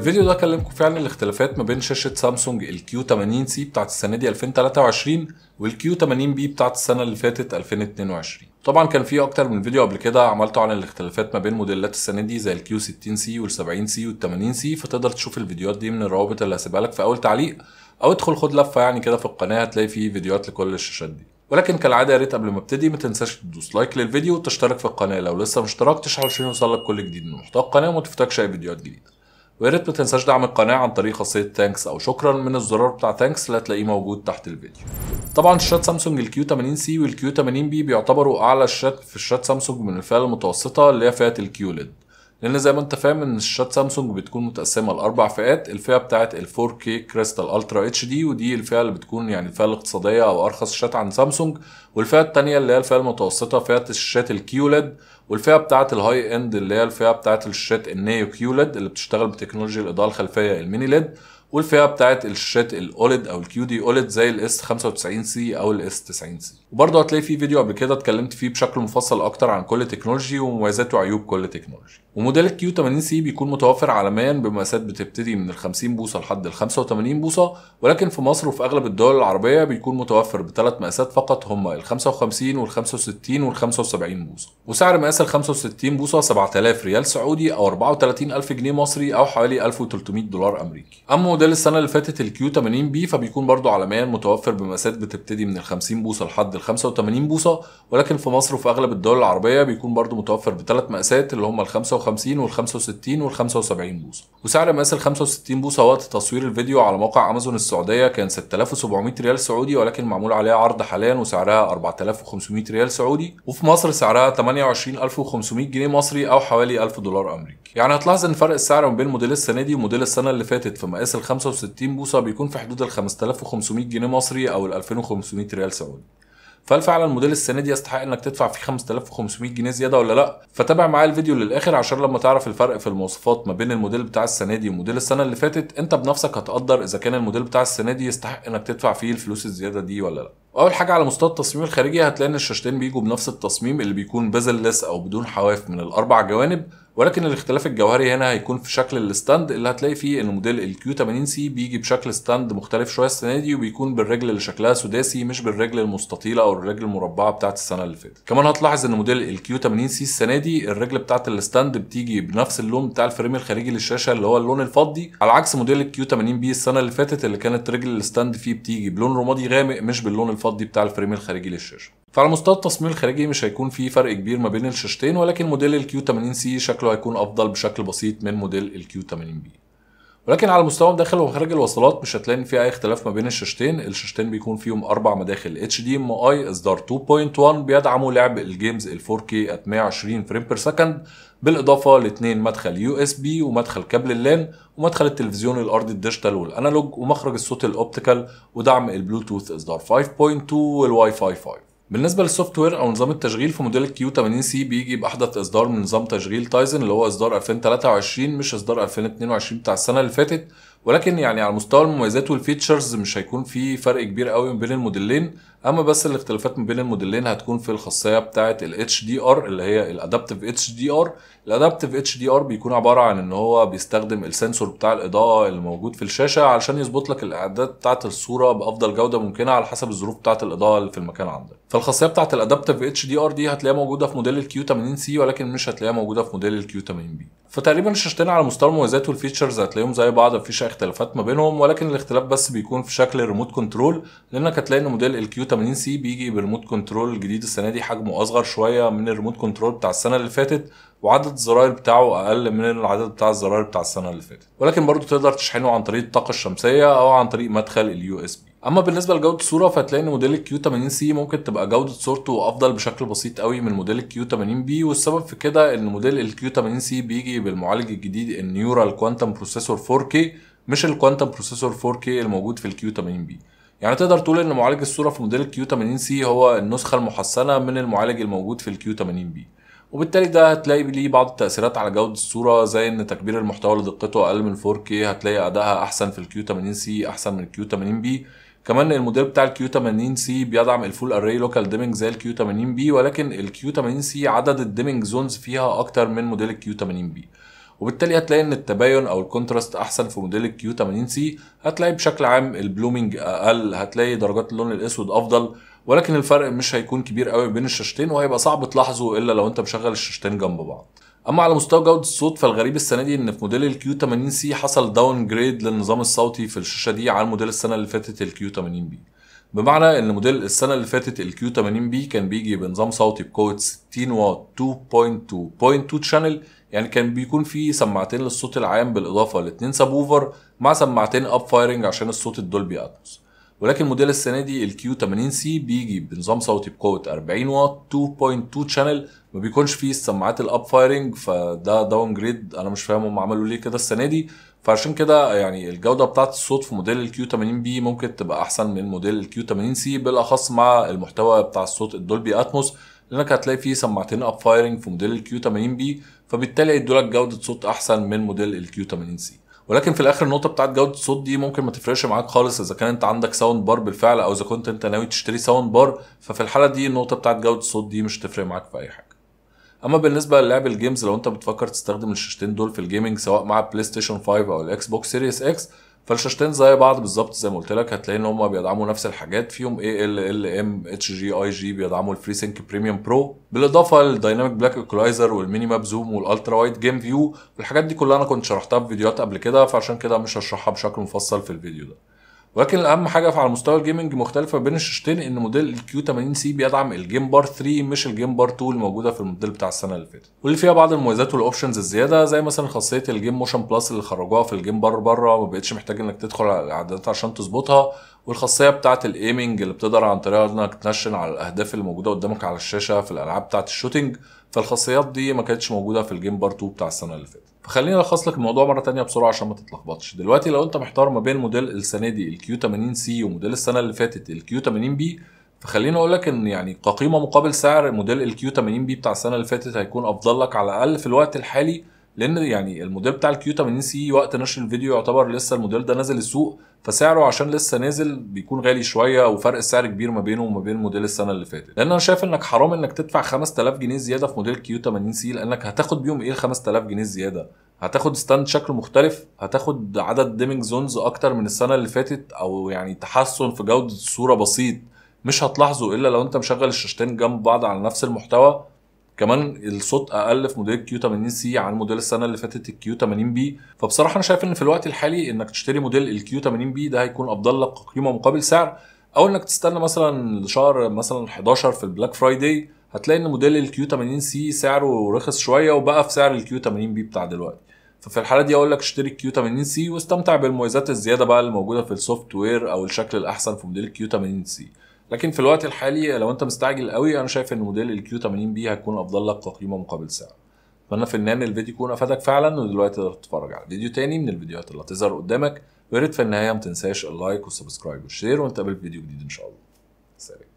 الفيديو ده كلمكم فعلا الاختلافات ما بين شاشه سامسونج الكيو 80 سي بتاعت السنه دي 2023 والكيو 80 بي بتاعت السنه اللي فاتت 2022 طبعا كان في اكتر من فيديو قبل كده عملته عن الاختلافات ما بين موديلات السنه دي زي الكيو 60 سي وال70 سي وال80 سي فتقدر تشوف الفيديوهات دي من الروابط اللي هسيبها لك في اول تعليق او ادخل خد لفه يعني كده في القناه هتلاقي فيه فيديوهات لكل الشاشات دي ولكن كالعاده يا ريت قبل ما ابتدي ما تنساش تدوس لايك للفيديو وتشترك في القناه لو لسه مشتركتش علشان يوصلك كل جديد من محتوى القناه وما تفوتكش اي فيديوهات جديده ويا ريت ما تنساش دعم القناه عن طريق خاصيه ثانكس او شكرا من الزرار بتاع ثانكس اللي هتلاقيه موجود تحت الفيديو طبعا شاشات سامسونج الكيو 80 سي والكيو 80 بي بيعتبروا اعلى شاشات في شاشات سامسونج من الفئه المتوسطه اللي هي فئه الكيو ليد لان زي ما انت فاهم ان شاشات سامسونج بتكون متقسمه لاربع فئات الفئه بتاعت ال 4K كريستال الترا اتش دي ودي الفئه اللي بتكون يعني الفئه الاقتصاديه او ارخص شاشات عند سامسونج والفئه الثانيه اللي هي الفئه المتوسطه فئه الشاشات الكيولد والفئه بتاعه الهاي اند اللي هي الفئه بتاعه الشاشات النيو كيولد اللي بتشتغل بتكنولوجيا الاضاءه الخلفيه الميني ليد والفئه بتاعه الشاشات الاوليد او الكيو دي اوليد زي الاس 95 سي او الاس 90 سي وبرضه هتلاقي في فيديو قبل كده اتكلمت فيه بشكل مفصل اكتر عن كل تكنولوجي ومميزات وعيوب كل تكنولوجي وموديل الكيو 80 سي بيكون متوفر عالميا بمقاسات بتبتدي من ال 50 بوصه لحد ال 85 بوصه ولكن في مصر وفي اغلب الدول العربيه بيكون متوفر بثلاث مقاسات فقط هما ال 55 وال 65 وال 75 بوصه وسعر مقاس ال 65 بوصه 7000 ريال سعودي او 34000 جنيه مصري او حوالي 1300 دولار امريكي اما موديل السنه اللي فاتت الكيو 80 بي فبيكون برضه عالميا متوفر بمقاسات بتبتدي من ال 50 بوصه لحد ال 85 بوصه ولكن في مصر وفي اغلب الدول العربيه بيكون برضه متوفر بثلاث مقاسات اللي هم ال 55 وال 65 وال 75 بوصه وسعر مقاس ال 65 بوصه وقت تصوير الفيديو على موقع امازون السعوديه كان 6700 ريال سعودي ولكن معمول عليها عرض حاليا وسعرها 4500 ريال سعودي وفي مصر سعرها 28500 جنيه مصري او حوالي 1000 دولار امريكي يعني هتلاحظ ان فرق السعر ما بين موديل السنه دي وموديل السنه اللي فاتت في مقاس ال 65 بوصه بيكون في حدود ال 5500 جنيه مصري او ال 2500 ريال سعودي فهل فعلا موديل السنه دي يستحق انك تدفع فيه 5500 جنيه زياده ولا لا فتابع معايا الفيديو للاخر عشان لما تعرف الفرق في المواصفات ما بين الموديل بتاع السنه دي وموديل السنه اللي فاتت انت بنفسك هتقدر اذا كان الموديل بتاع السنه دي يستحق انك تدفع فيه الفلوس الزياده دي ولا لا اول حاجه على مستوى التصميم الخارجي هتلاقي ان الشاشتين بيجوا بنفس التصميم اللي بيكون بزلس او بدون حواف من الاربع جوانب ولكن الاختلاف الجوهري هنا هيكون في شكل الستاند اللي هتلاقي فيه ان موديل الكيو 80 سي بيجي بشكل ستاند مختلف شويه السنه دي وبيكون بالرجل اللي شكلها سداسي مش بالرجل المستطيله او الرجل المربعه بتاعت السنه اللي فاتت كمان هتلاحظ ان موديل الكيو 80 سي السنه دي الرجل بتاعت الستاند بتيجي بنفس اللون بتاع الفريم الخارجي للشاشه اللي هو اللون الفضي على عكس موديل الكيو 80 بي السنه اللي فاتت اللي كانت رجل الستاند فيه بتيجي بلون رمادي غامق مش باللون الفضي بتاع الفريم الخارجي للشاشه فعلى مستوى التصميم الخارجي مش هيكون في فرق كبير ما بين الشاشتين ولكن موديل الكيو 80 سي شكله هيكون افضل بشكل بسيط من موديل الكيو 80 بي ولكن على مستوى مداخل ومخارج الوصلات مش هتلاقي ان في اي اختلاف ما بين الشاشتين الشاشتين بيكون فيهم اربع مداخل اتش دي ام اي اصدار 2.1 بيدعموا لعب الجيمز ال 4K at 120 فريم بير سكند بالاضافه لاثنين مدخل يو اس بي ومدخل كابل اللان ومدخل التلفزيون الارضي الديجيتال والانالوج ومخرج الصوت الاوبتيكال ودعم البلوتوث اصدار 5.2 والواي فاي 5 بالنسبه للسوفت وير او نظام التشغيل في موديل كيو 80 سي بيجي باحدث اصدار من نظام تشغيل تايزن اللي هو اصدار 2023 مش اصدار 2022 بتاع السنه اللي فاتت ولكن يعني على مستوى المميزات والفيتشرز مش هيكون في فرق كبير قوي بين الموديلين اما بس الاختلافات ما بين الموديلين هتكون في الخاصيه بتاعه الاتش دي ار اللي هي الادابتيف اتش دي ار الادابتيف اتش دي ار بيكون عباره عن ان هو بيستخدم السنسور بتاع الاضاءه اللي موجود في الشاشه علشان يظبط لك الاعداد بتاعه الصوره بافضل جوده ممكنه على حسب الظروف بتاعه الاضاءه اللي في المكان عندك فالخاصيه بتاعه الادابتيف اتش دي ار دي هتلاقيها موجوده في موديل الكيو 80 سي ولكن مش هتلاقيها موجوده في موديل الكيو 80 بي فتقريبا شاشتين على مستوى المميزات والفيتشرز هتلاقيهم زي بعض مفيش اختلافات ما بينهم ولكن الاختلاف بس بيكون في شكل الريموت كنترول لانك هتلاقي ان موديل الكيو 80 سي بيجي بريموت كنترول الجديد السنه دي حجمه اصغر شويه من الريموت كنترول بتاع السنه اللي فاتت وعدد الزراير بتاعه اقل من العدد بتاع الزراير بتاع السنه اللي فاتت ولكن برضو تقدر تشحنه عن طريق الطاقه الشمسيه او عن طريق مدخل اليو اس بي اما بالنسبه لجوده الصوره فتلاقي ان موديل الكيو 80 سي ممكن تبقى جوده صورته افضل بشكل بسيط قوي من موديل الكيو 80 بي والسبب في كده ان موديل الكيو 80 سي بيجي بالمعالج الجديد النيورال كوانتم بروسيسور 4K مش الكوانتم بروسيسور 4K الموجود في الكيو 80 بي يعني تقدر تقول ان معالج الصوره في موديل الكيو 80 سي هو النسخه المحسنه من المعالج الموجود في الكيو 80 بي وبالتالي ده هتلاقي ليه بعض التأثيرات على جودة الصورة زي إن تكبير المحتوى اللي دقته أقل من 4K هتلاقي أدائها أحسن في الكيو 80 سي أحسن من الكيو 80 بي كمان الموديل بتاع الكيو 80 سي بيدعم الفول اري لوكال ديمنج زي الكيو 80 بي ولكن الكيو 80 سي عدد الديمنج زونز فيها اكتر من موديل الكيو 80 بي وبالتالي هتلاقي ان التباين او الكونتراست احسن في موديل الكيو 80 سي هتلاقي بشكل عام البلومينج اقل هتلاقي درجات اللون الاسود افضل ولكن الفرق مش هيكون كبير قوي بين الشاشتين وهيبقى صعب تلاحظه الا لو انت مشغل الشاشتين جنب بعض اما على مستوى جوده الصوت فالغريب السنه دي ان في موديل الكيو 80 سي حصل داون جريد للنظام الصوتي في الشاشه دي عن موديل السنه اللي فاتت الكيو 80 بي بمعنى ان موديل السنه اللي فاتت الكيو 80 بي كان بيجي بنظام صوتي بقوه 60 واط 2.2.2 شانل يعني كان بيكون فيه سماعتين للصوت العام بالاضافه لاتنين سبوفر مع سماعتين اب فايرنج عشان الصوت الدولبي اتموس ولكن موديل السنه دي الكيو 80 سي بيجي بنظام صوتي بقوه 40 واط 2.2 شانل ما بيكونش فيه السماعات الاب فايرنج فده داون جريد انا مش فاهم هم عملوا ليه كده السنه دي فعشان كده يعني الجوده بتاعه الصوت في موديل الكيو 80 بي ممكن تبقى احسن من موديل الكيو 80 سي بالاخص مع المحتوى بتاع الصوت الدولبي اتموس لانك هتلاقي فيه سماعتين اب فايرنج في موديل الكيو 80 بي فبالتالي هيدولك جوده صوت احسن من موديل الكيو 80 سي ولكن في الاخر النقطه بتاعت جوده الصوت دي ممكن ما تفرقش معاك خالص اذا كان انت عندك ساوند بار بالفعل او اذا كنت انت ناوي تشتري ساوند بار ففي الحاله دي النقطه بتاعت جوده الصوت دي مش هتفرق معاك في اي حاجه اما بالنسبه للعب الجيمز لو انت بتفكر تستخدم الشاشتين دول في الجيمنج سواء مع بلاي ستيشن 5 او الاكس بوكس سيريس اكس فالشاشتين زي بعض بالظبط زي ما قلت لك هتلاقي ان هم بيدعموا نفس الحاجات فيهم اي ال ال ام اتش جي اي جي بيدعموا الفري سينك بريميوم برو بالاضافه للدايناميك بلاك ايكولايزر والميني ماب زوم والالترا وايد جيم فيو الحاجات دي كلها انا كنت شرحتها في فيديوهات قبل كده فعشان كده مش هشرحها بشكل مفصل في الفيديو ده ولكن الاهم حاجه في على مستوى الجيمنج مختلفه بين الشاشتين ان موديل الكيو 80 سي بيدعم الجيم بار 3 مش الجيم بار 2 اللي موجوده في الموديل بتاع السنه اللي فاتت واللي فيها بعض المميزات والاوبشنز الزياده زي مثلا خاصيه الجيم موشن بلس اللي خرجوها في الجيم بار بره ما بقتش محتاج انك تدخل على الاعدادات عشان تظبطها والخاصيه بتاعه الايمنج اللي بتقدر عن طريقها انك تنشن على الاهداف اللي موجوده قدامك على الشاشه في الالعاب بتاعه الشوتينج فالخاصيات دي ما كانتش موجوده في الجيم بار 2 بتاع السنه اللي فاتت فخليني الخص لك الموضوع مره تانية بسرعه عشان ما تتلخبطش دلوقتي لو انت محتار ما بين موديل السنه دي الكيو 80 سي وموديل السنه اللي فاتت الكيو 80 بي فخليني اقول لك ان يعني كقيمه مقابل سعر موديل الكيو 80 بي بتاع السنه اللي فاتت هيكون افضل لك على الاقل في الوقت الحالي لان يعني الموديل بتاع الكيو 80 سي وقت نشر الفيديو يعتبر لسه الموديل ده نازل السوق فسعره عشان لسه نازل بيكون غالي شويه وفرق السعر كبير ما بينه وما بين موديل السنه اللي فاتت لان انا شايف انك حرام انك تدفع 5000 جنيه زياده في موديل كيو 80 سي لانك هتاخد بيهم ايه ال 5000 جنيه زياده هتاخد ستاند شكله مختلف هتاخد عدد ديمينج زونز اكتر من السنه اللي فاتت او يعني تحسن في جوده الصوره بسيط مش هتلاحظه الا لو انت مشغل الشاشتين جنب بعض على نفس المحتوى كمان الصوت اقل في موديل كيو 80 سي عن موديل السنه اللي فاتت الكيو 80 بي فبصراحه انا شايف ان في الوقت الحالي انك تشتري موديل الكيو 80 بي ده هيكون افضل لك قيمه مقابل سعر او انك تستنى مثلا لشهر مثلا 11 في البلاك فرايداي هتلاقي ان موديل الكيو 80 سي سعره رخص شويه وبقى في سعر الكيو 80 بي بتاع دلوقتي ففي الحاله دي اقول لك اشتري الكيو 80 سي واستمتع بالمميزات الزياده بقى اللي موجوده في السوفت وير او الشكل الاحسن في موديل الكيو 80 سي لكن في الوقت الحالي لو انت مستعجل قوي انا شايف ان موديل الكيو 80 بي هيكون افضل لك كقيمه مقابل سعر فانا ان الفيديو يكون افادك فعلا ودلوقتي تقدر تتفرج على فيديو تاني من الفيديوهات اللي هتظهر قدامك ويا في النهايه ما تنساش اللايك والسبسكرايب والشير ونتقابل في فيديو جديد ان شاء الله سلام